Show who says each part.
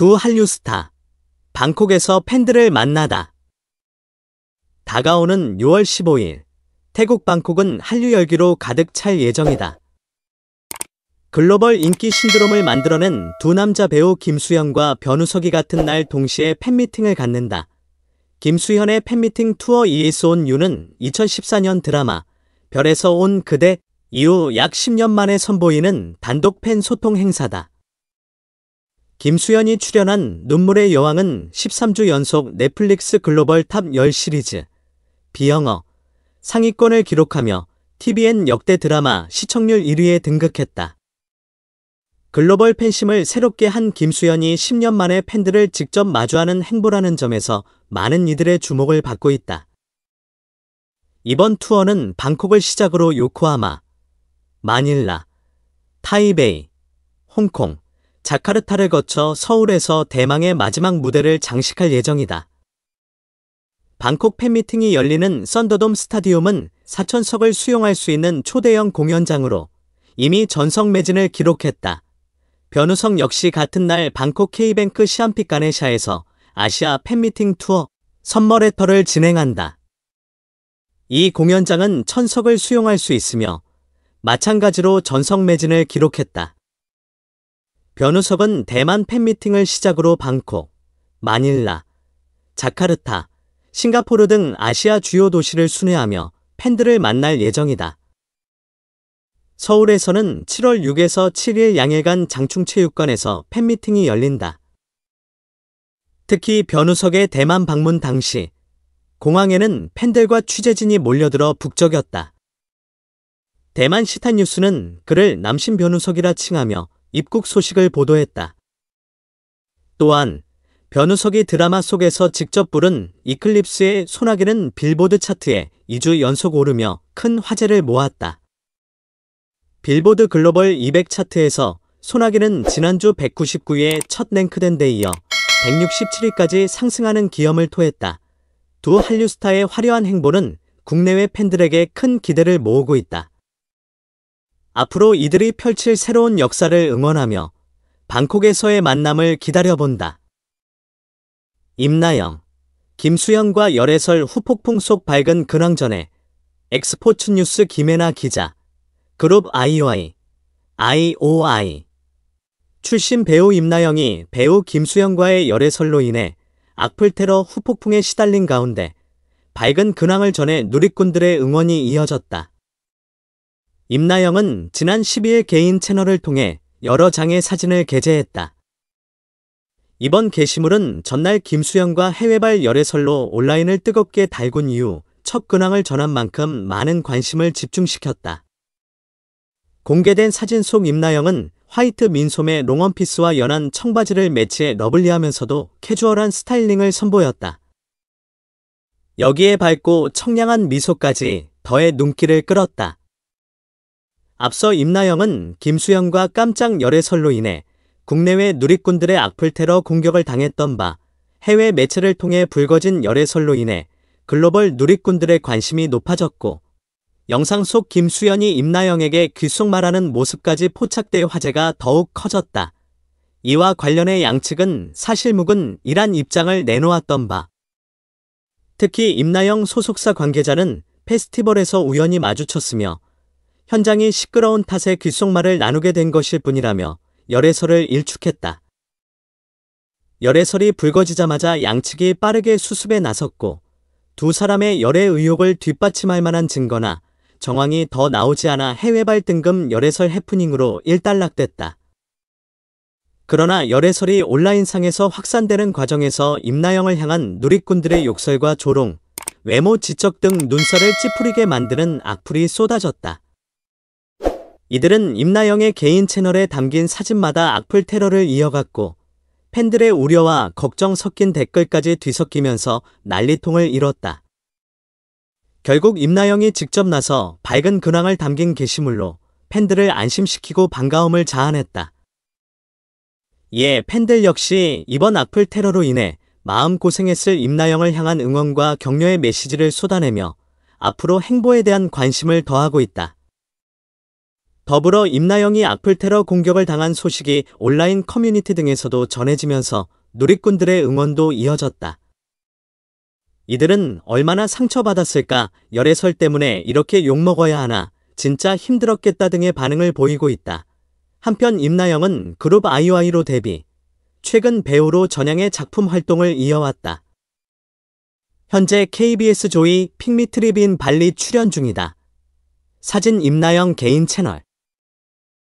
Speaker 1: 두 한류 스타. 방콕에서 팬들을 만나다. 다가오는 6월 15일. 태국 방콕은 한류 열기로 가득 찰 예정이다. 글로벌 인기 신드롬을 만들어낸 두 남자 배우 김수현과 변우석이 같은 날 동시에 팬미팅을 갖는다. 김수현의 팬미팅 투어 이에스 온 유는 2014년 드라마 별에서 온 그대 이후 약 10년 만에 선보이는 단독 팬 소통 행사다. 김수현이 출연한 눈물의 여왕은 13주 연속 넷플릭스 글로벌 탑 10 시리즈 비영어 상위권을 기록하며 TVN 역대 드라마 시청률 1위에 등극했다. 글로벌 팬심을 새롭게 한 김수현이 10년 만에 팬들을 직접 마주하는 행보라는 점에서 많은 이들의 주목을 받고 있다. 이번 투어는 방콕을 시작으로 요코하마, 마닐라, 타이베이, 홍콩, 자카르타를 거쳐 서울에서 대망의 마지막 무대를 장식할 예정이다. 방콕 팬미팅이 열리는 썬더돔 스타디움은 4천석을 수용할 수 있는 초대형 공연장으로 이미 전석 매진을 기록했다. 변우성 역시 같은 날 방콕 K뱅크 시안피카네샤에서 아시아 팬미팅 투어 선머레터를 진행한다. 이 공연장은 천석을 수용할 수 있으며 마찬가지로 전석 매진을 기록했다. 변우석은 대만 팬미팅을 시작으로 방콕, 마닐라, 자카르타, 싱가포르 등 아시아 주요 도시를 순회하며 팬들을 만날 예정이다. 서울에서는 7월 6에서 7일 양일간 장충체육관에서 팬미팅이 열린다. 특히 변우석의 대만 방문 당시 공항에는 팬들과 취재진이 몰려들어 북적였다. 대만 시탄 뉴스는 그를 남신 변우석이라 칭하며 입국 소식을 보도했다. 또한 변우석이 드라마 속에서 직접 부른 이클립스의 소나기는 빌보드 차트에 2주 연속 오르며 큰 화제를 모았다. 빌보드 글로벌 200 차트에서 소나기는 지난주 199위에 첫 랭크된 데 이어 167위까지 상승하는 기염을 토했다. 두 한류 스타의 화려한 행보는 국내외 팬들에게 큰 기대를 모으고 있다. 앞으로 이들이 펼칠 새로운 역사를 응원하며 방콕에서의 만남을 기다려본다. 임나영, 김수영과 열애설 후폭풍 속 밝은 근황전에 엑스포츠 뉴스 김혜나 기자, 그룹 IOI, IOI 출신 배우 임나영이 배우 김수영과의 열애설로 인해 악플 테러 후폭풍에 시달린 가운데 밝은 근황을 전해 누리꾼들의 응원이 이어졌다. 임나영은 지난 12일 개인 채널을 통해 여러 장의 사진을 게재했다. 이번 게시물은 전날 김수영과 해외발 열애설로 온라인을 뜨겁게 달군 이후 첫 근황을 전한 만큼 많은 관심을 집중시켰다. 공개된 사진 속 임나영은 화이트 민소매 롱원피스와 연한 청바지를 매치해 러블리하면서도 캐주얼한 스타일링을 선보였다. 여기에 밝고 청량한 미소까지 더해 눈길을 끌었다. 앞서 임나영은 김수영과 깜짝 열애설로 인해 국내외 누리꾼들의 악플 테러 공격을 당했던 바 해외 매체를 통해 불거진 열애설로 인해 글로벌 누리꾼들의 관심이 높아졌고 영상 속 김수현이 임나영에게 귓속말하는 모습까지 포착돼 화제가 더욱 커졌다. 이와 관련해 양측은 사실무근 이란 입장을 내놓았던 바 특히 임나영 소속사 관계자는 페스티벌에서 우연히 마주쳤으며 현장이 시끄러운 탓에 귓속말을 나누게 된 것일 뿐이라며 열애설을 일축했다. 열애설이 불거지자마자 양측이 빠르게 수습에 나섰고 두 사람의 열애 의혹을 뒷받침할 만한 증거나 정황이 더 나오지 않아 해외 발등금 열애설 해프닝으로 일단락됐다. 그러나 열애설이 온라인상에서 확산되는 과정에서 임나영을 향한 누리꾼들의 욕설과 조롱, 외모 지적 등 눈살을 찌푸리게 만드는 악플이 쏟아졌다. 이들은 임나영의 개인 채널에 담긴 사진마다 악플 테러를 이어갔고 팬들의 우려와 걱정 섞인 댓글까지 뒤섞이면서 난리통을 이뤘다. 결국 임나영이 직접 나서 밝은 근황을 담긴 게시물로 팬들을 안심시키고 반가움을 자아냈다. 예, 팬들 역시 이번 악플 테러로 인해 마음고생했을 임나영을 향한 응원과 격려의 메시지를 쏟아내며 앞으로 행보에 대한 관심을 더하고 있다. 더불어 임나영이 악플 테러 공격을 당한 소식이 온라인 커뮤니티 등에서도 전해지면서 누리꾼들의 응원도 이어졌다. 이들은 얼마나 상처받았을까, 열애설 때문에 이렇게 욕먹어야 하나, 진짜 힘들었겠다 등의 반응을 보이고 있다. 한편 임나영은 그룹 아이와이로 데뷔, 최근 배우로 전향의 작품 활동을 이어왔다. 현재 KBS 조이 핑미트리빈 발리 출연 중이다. 사진 임나영 개인 채널